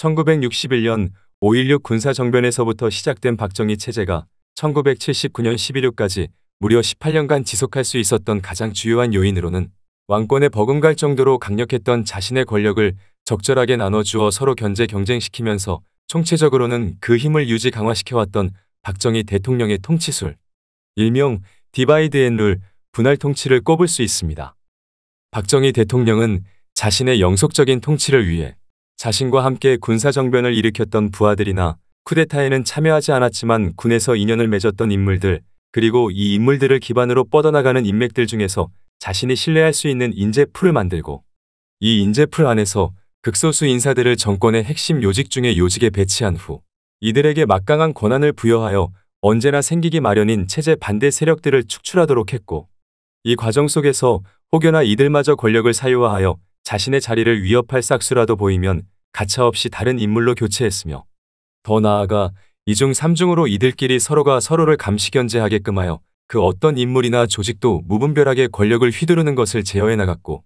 1961년 5.16 군사정변에서부터 시작된 박정희 체제가 1979년 11.6까지 무려 18년간 지속할 수 있었던 가장 주요한 요인으로는 왕권에 버금갈 정도로 강력했던 자신의 권력을 적절하게 나눠주어 서로 견제 경쟁시키면서 총체적으로는 그 힘을 유지 강화시켜왔던 박정희 대통령의 통치술, 일명 디바이드 앤 룰, 분할 통치를 꼽을 수 있습니다. 박정희 대통령은 자신의 영속적인 통치를 위해 자신과 함께 군사정변을 일으켰던 부하들이나 쿠데타에는 참여하지 않았지만 군에서 인연을 맺었던 인물들 그리고 이 인물들을 기반으로 뻗어나가는 인맥들 중에서 자신이 신뢰할 수 있는 인재풀을 만들고 이 인재풀 안에서 극소수 인사들을 정권의 핵심 요직 중에 요직에 배치한 후 이들에게 막강한 권한을 부여하여 언제나 생기기 마련인 체제 반대 세력들을 축출하도록 했고 이 과정 속에서 혹여나 이들마저 권력을 사유화하여 자신의 자리를 위협할 싹수라도 보이면 가차없이 다른 인물로 교체했으며 더 나아가 이중 3중으로 이들끼리 서로가 서로를 감시견제하게끔 하여 그 어떤 인물이나 조직도 무분별하게 권력을 휘두르는 것을 제어해 나갔고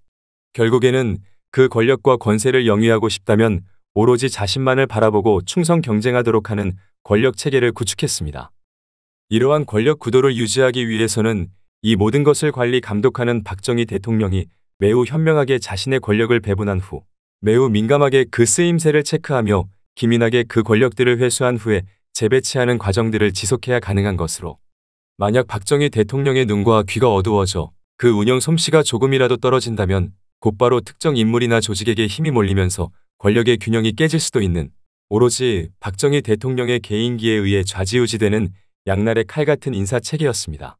결국에는 그 권력과 권세를 영위하고 싶다면 오로지 자신만을 바라보고 충성 경쟁하도록 하는 권력 체계를 구축했습니다. 이러한 권력 구도를 유지하기 위해서는 이 모든 것을 관리 감독하는 박정희 대통령이 매우 현명하게 자신의 권력을 배분한 후 매우 민감하게 그 쓰임새를 체크하며 기민하게 그 권력들을 회수한 후에 재배치하는 과정들을 지속해야 가능한 것으로 만약 박정희 대통령의 눈과 귀가 어두워져 그 운영 솜씨가 조금이라도 떨어진다면 곧바로 특정 인물이나 조직에게 힘이 몰리면서 권력의 균형이 깨질 수도 있는 오로지 박정희 대통령의 개인기에 의해 좌지우지되는 양날의 칼 같은 인사체계였습니다.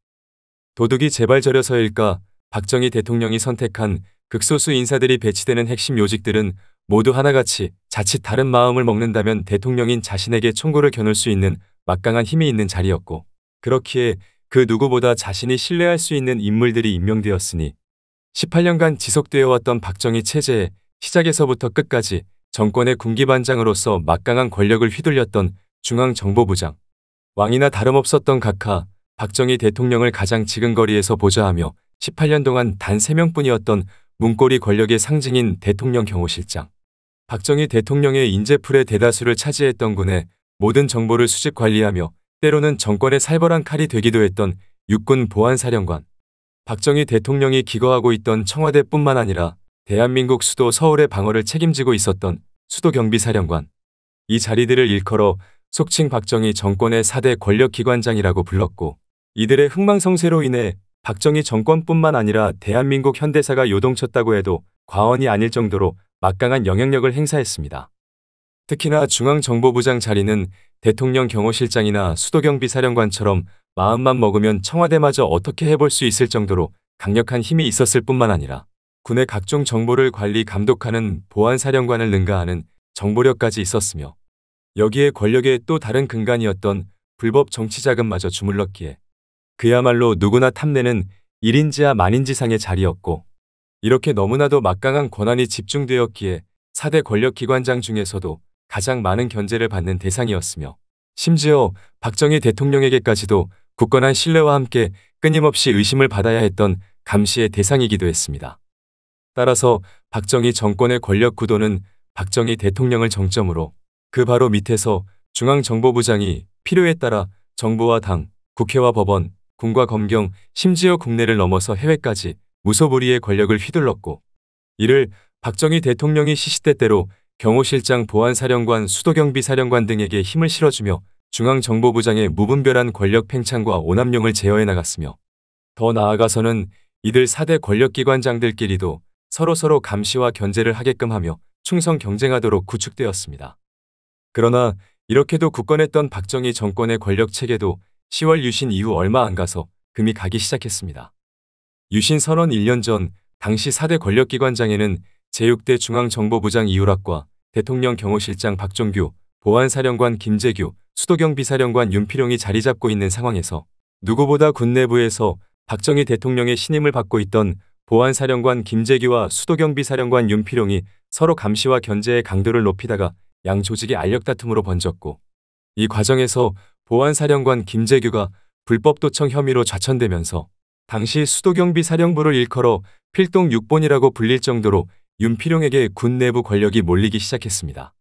도둑이 제발 저려서일까 박정희 대통령이 선택한 극소수 인사들이 배치되는 핵심 요직들은 모두 하나같이 자칫 다른 마음을 먹는다면 대통령인 자신에게 총구를 겨눌 수 있는 막강한 힘이 있는 자리였고 그렇기에 그 누구보다 자신이 신뢰할 수 있는 인물들이 임명되었으니 18년간 지속되어 왔던 박정희 체제의 시작에서부터 끝까지 정권의 군기반장으로서 막강한 권력을 휘둘렸던 중앙정보부장 왕이나 다름없었던 각하 박정희 대통령을 가장 지근거리에서 보좌하며 18년 동안 단 3명뿐이었던 문고리 권력의 상징인 대통령 경호실장. 박정희 대통령의 인재풀의 대다수를 차지했던 군의 모든 정보를 수집 관리하며 때로는 정권의 살벌한 칼이 되기도 했던 육군 보안사령관. 박정희 대통령이 기거하고 있던 청와대뿐만 아니라 대한민국 수도 서울의 방어를 책임지고 있었던 수도경비사령관. 이 자리들을 일컬어 속칭 박정희 정권의 4대 권력기관장이라고 불렀고 이들의 흥망성쇠로 인해 박정희 정권뿐만 아니라 대한민국 현대사가 요동쳤다고 해도 과언이 아닐 정도로 막강한 영향력을 행사했습니다. 특히나 중앙정보부장 자리는 대통령 경호실장이나 수도경비사령관처럼 마음만 먹으면 청와대마저 어떻게 해볼 수 있을 정도로 강력한 힘이 있었을 뿐만 아니라 군의 각종 정보를 관리 감독하는 보안사령관을 능가하는 정보력까지 있었으며 여기에 권력의 또 다른 근간이었던 불법 정치자금마저 주물렀기에 그야말로 누구나 탐내는 1인지와 만인지상의 자리였고 이렇게 너무나도 막강한 권한이 집중되었기에 4대 권력기관장 중에서도 가장 많은 견제를 받는 대상이었으며 심지어 박정희 대통령에게까지도 굳건한 신뢰와 함께 끊임없이 의심을 받아야 했던 감시의 대상이기도 했습니다. 따라서 박정희 정권의 권력 구도는 박정희 대통령을 정점으로 그 바로 밑에서 중앙정보부장이 필요에 따라 정부와 당, 국회와 법원, 군과 검경, 심지어 국내를 넘어서 해외까지 무소불위의 권력을 휘둘렀고 이를 박정희 대통령이 시시때때로 경호실장 보안사령관 수도경비사령관 등에게 힘을 실어주며 중앙정보부장의 무분별한 권력 팽창과 오남용을 제어해 나갔으며 더 나아가서는 이들 4대 권력기관장들끼리도 서로서로 감시와 견제를 하게끔 하며 충성 경쟁하도록 구축되었습니다. 그러나 이렇게도 굳건했던 박정희 정권의 권력체계도 10월 유신 이후 얼마 안 가서 금이 가기 시작했습니다. 유신 선언 1년 전 당시 4대 권력기관장에는 제6대 중앙정보부장 이유락과 대통령 경호실장 박종규, 보안사령관 김재규, 수도경비사령관 윤필용이 자리 잡고 있는 상황에서 누구보다 군 내부에서 박정희 대통령의 신임을 받고 있던 보안사령관 김재규와 수도경비사령관 윤필용이 서로 감시와 견제의 강도를 높이다가 양 조직이 알력다툼으로 번졌고 이 과정에서 보안사령관 김재규가 불법 도청 혐의로 좌천되면서 당시 수도경비 사령부를 일컬어 필동 6번이라고 불릴 정도로 윤필용에게 군 내부 권력이 몰리기 시작했습니다.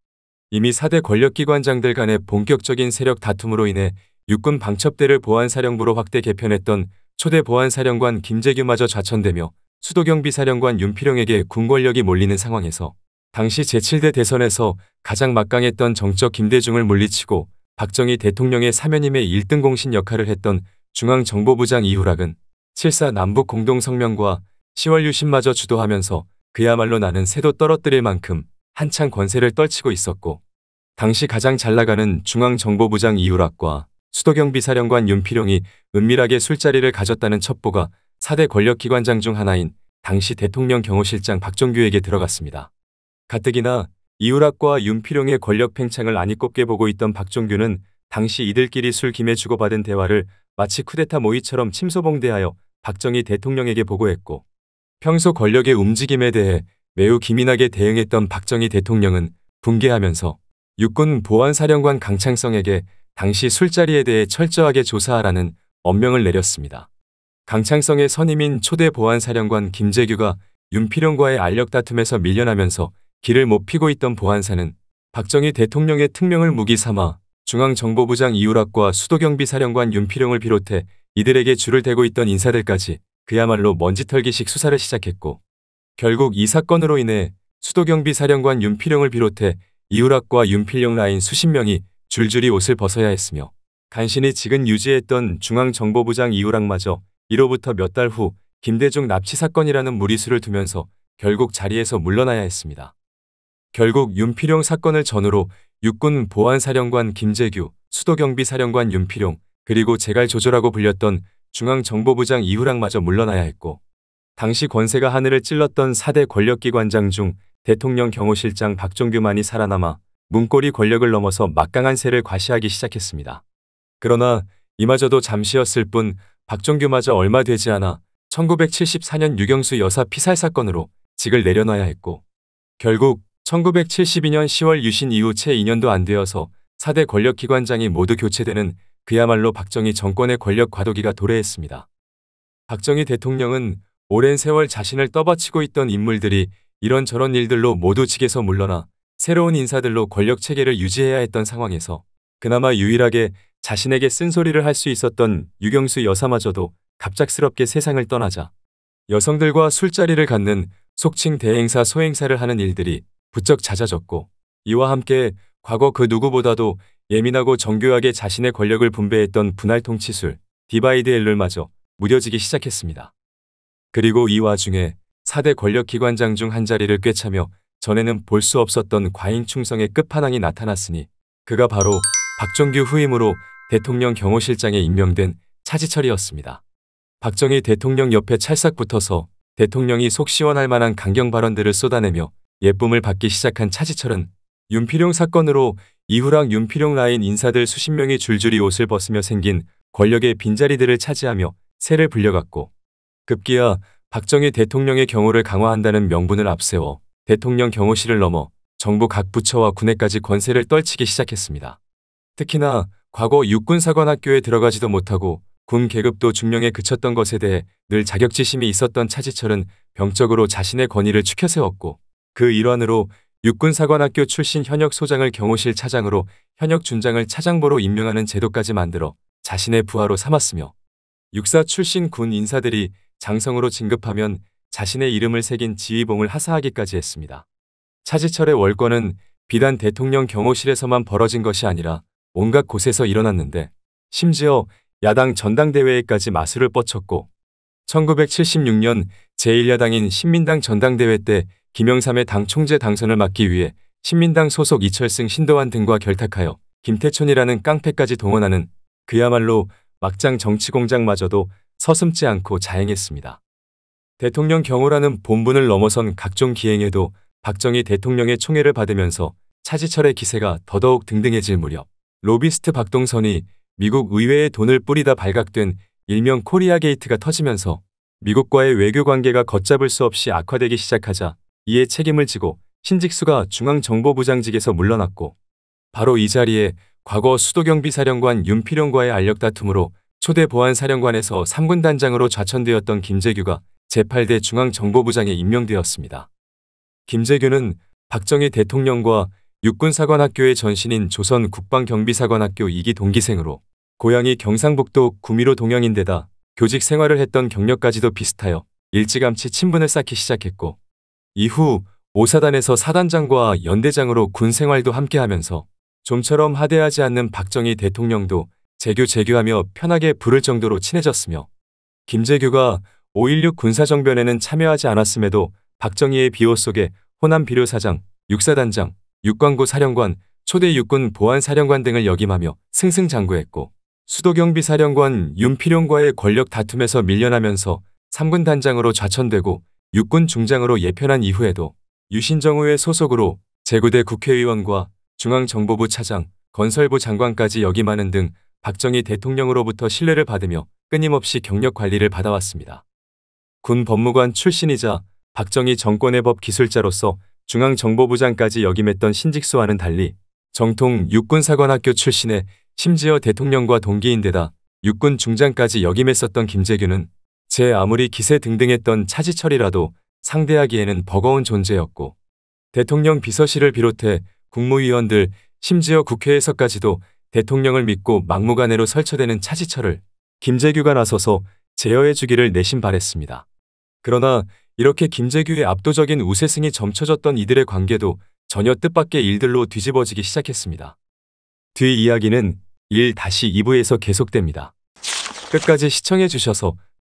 이미 4대 권력기관장들 간의 본격적인 세력 다툼으로 인해 육군 방첩대를 보안사령부로 확대 개편했던 초대 보안사령관 김재규마저 좌천되며 수도경비사령관 윤필용에게 군권력이 몰리는 상황에서 당시 제7대 대선에서 가장 막강했던 정적 김대중을 물리치고 박정희 대통령의 사면임의 1등 공신 역할을 했던 중앙정보부장 이후락은 7사 남북 공동성명과 10월 유신마저 주도하면서 그야말로 나는 새도 떨어뜨릴 만큼 한창 권세를 떨치고 있었고 당시 가장 잘나가는 중앙정보부장 이후락과 수도경비사령관 윤필용이 은밀하게 술자리를 가졌다는 첩보가 4대 권력기관장 중 하나인 당시 대통령 경호실장 박종규에게 들어갔습니다. 가뜩이나 이우락과 윤필용의 권력 팽창을 안이꼽게 보고 있던 박종규는 당시 이들끼리 술 김에 주고받은 대화를 마치 쿠데타 모의처럼 침소봉대하여 박정희 대통령에게 보고했고 평소 권력의 움직임에 대해 매우 기민하게 대응했던 박정희 대통령은 붕괴하면서 육군 보안사령관 강창성에게 당시 술자리에 대해 철저하게 조사하라는 엄명을 내렸습니다. 강창성의 선임인 초대 보안사령관 김재규가 윤필용과의 알력 다툼에서 밀려나면서 길을 못 피고 있던 보안사는 박정희 대통령의 특명을 무기 삼아 중앙정보부장 이우락과 수도경비사령관 윤필용을 비롯해 이들에게 줄을 대고 있던 인사들까지 그야말로 먼지털기식 수사를 시작했고 결국 이 사건으로 인해 수도경비사령관 윤필용을 비롯해 이우락과 윤필용 라인 수십 명이 줄줄이 옷을 벗어야 했으며 간신히 지금 유지했던 중앙정보부장 이우락마저 이로부터 몇 달 후 김대중 납치 사건이라는 무리수를 두면서 결국 자리에서 물러나야 했습니다. 결국 윤필용 사건을 전후로 육군 보안사령관 김재규, 수도경비사령관 윤필용, 그리고 재갈조조라고 불렸던 중앙정보부장 이후랑마저 물러나야 했고 당시 권세가 하늘을 찔렀던 4대 권력기관장 중 대통령 경호실장 박종규만이 살아남아 문고리 권력을 넘어서 막강한 세를 과시하기 시작했습니다. 그러나 이마저도 잠시였을 뿐 박종규마저 얼마 되지 않아 1974년 유경수 여사 피살 사건으로 직을 내려놔야 했고 결국 1972년 10월 유신 이후 채 2년도 안 되어서 4대 권력기관장이 모두 교체되는 그야말로 박정희 정권의 권력 과도기가 도래했습니다. 박정희 대통령은 오랜 세월 자신을 떠받치고 있던 인물들이 이런저런 일들로 모두 직에서 물러나 새로운 인사들로 권력 체계를 유지해야 했던 상황에서 그나마 유일하게 자신에게 쓴소리를 할 수 있었던 유경수 여사마저도 갑작스럽게 세상을 떠나자 여성들과 술자리를 갖는 속칭 대행사 소행사를 하는 일들이 부쩍 잦아졌고 이와 함께 과거 그 누구보다도 예민하고 정교하게 자신의 권력을 분배했던 분할 통치술 디바이드 엘룰마저 무뎌지기 시작했습니다. 그리고 이 와중에 4대 권력기관장 중 한 자리를 꿰차며 전에는 볼 수 없었던 과잉 충성의 끝판왕이 나타났으니 그가 바로 박정규 후임으로 대통령 경호실장에 임명된 차지철이었습니다. 박정희 대통령 옆에 찰싹 붙어서 대통령이 속 시원할 만한 강경 발언들을 쏟아내며 예쁨을 받기 시작한 차지철은 윤필용 사건으로 이후랑 윤필용 라인 인사들 수십 명이 줄줄이 옷을 벗으며 생긴 권력의 빈자리들을 차지하며 세를 불려갔고 급기야 박정희 대통령의 경호를 강화한다는 명분을 앞세워 대통령 경호실을 넘어 정부 각 부처와 군에까지 권세를 떨치기 시작했습니다. 특히나 과거 육군사관학교에 들어가지도 못하고 군 계급도 중령에 그쳤던 것에 대해 늘 자격지심이 있었던 차지철은 병적으로 자신의 권위를 추켜세웠고 그 일환으로 육군사관학교 출신 현역 소장을 경호실 차장으로 현역 준장을 차장보로 임명하는 제도까지 만들어 자신의 부하로 삼았으며 육사 출신 군 인사들이 장성으로 진급하면 자신의 이름을 새긴 지휘봉을 하사하기까지 했습니다. 차지철의 월권은 비단 대통령 경호실에서만 벌어진 것이 아니라 온갖 곳에서 일어났는데 심지어 야당 전당대회에까지 마술을 뻗쳤고 1976년 제1야당인 신민당 전당대회 때 김영삼의 당 총재 당선을 막기 위해 신민당 소속 이철승 신도환 등과 결탁하여 김태촌이라는 깡패까지 동원하는 그야말로 막장 정치공작마저도 서슴지 않고 자행했습니다. 대통령 경호라는 본분을 넘어선 각종 기행에도 박정희 대통령의 총애를 받으면서 차지철의 기세가 더더욱 등등해질 무렵 로비스트 박동선이 미국 의회에 돈을 뿌리다 발각된 일명 코리아 게이트가 터지면서 미국과의 외교 관계가 걷잡을 수 없이 악화되기 시작하자 이에 책임을 지고 신직수가 중앙정보부장직에서 물러났고 바로 이 자리에 과거 수도경비사령관 윤필영과의 알력다툼으로 초대 보안사령관에서 3군단장으로 좌천되었던 김재규가 제8대 중앙정보부장에 임명되었습니다. 김재규는 박정희 대통령과 육군사관학교의 전신인 조선 국방경비사관학교 2기 동기생으로 고향이 경상북도 구미로 동양인데다 교직 생활을 했던 경력까지도 비슷하여 일찌감치 친분을 쌓기 시작했고 이후 오사단에서 사단장과 연대장으로 군생활도 함께하면서 좀처럼 하대하지 않는 박정희 대통령도 재규재규하며 편하게 부를 정도로 친해졌으며 김재규가 5.16 군사정변에는 참여하지 않았음에도 박정희의 비호 속에 호남 비료사장, 육사단장, 육광고 사령관, 초대 육군 보안사령관 등을 역임하며 승승장구했고 수도경비사령관 윤필용과의 권력 다툼에서 밀려나면서 3군 단장으로 좌천되고 육군 중장으로 예편한 이후에도 유신정우의 소속으로 제구대 국회의원과 중앙정보부 차장, 건설부 장관까지 역임하는 등 박정희 대통령으로부터 신뢰를 받으며 끊임없이 경력 관리를 받아왔습니다. 군 법무관 출신이자 박정희 정권의 법 기술자로서 중앙정보부장까지 역임했던 신직수와는 달리 정통 육군사관학교 출신의 심지어 대통령과 동기인데다 육군 중장까지 역임했었던 김재규는 제 아무리 기세 등등했던 차지철이라도 상대하기에는 버거운 존재였고 대통령 비서실을 비롯해 국무위원들 심지어 국회에서까지도 대통령을 믿고 막무가내로 설쳐대는 차지철을 김재규가 나서서 제어해주기를 내심 바랬습니다. 그러나 이렇게 김재규의 압도적인 우세승이 점쳐졌던 이들의 관계도 전혀 뜻밖의 일들로 뒤집어지기 시작했습니다. 뒤 이야기는 1-2부에서 계속됩니다. 끝까지 시청해주셔서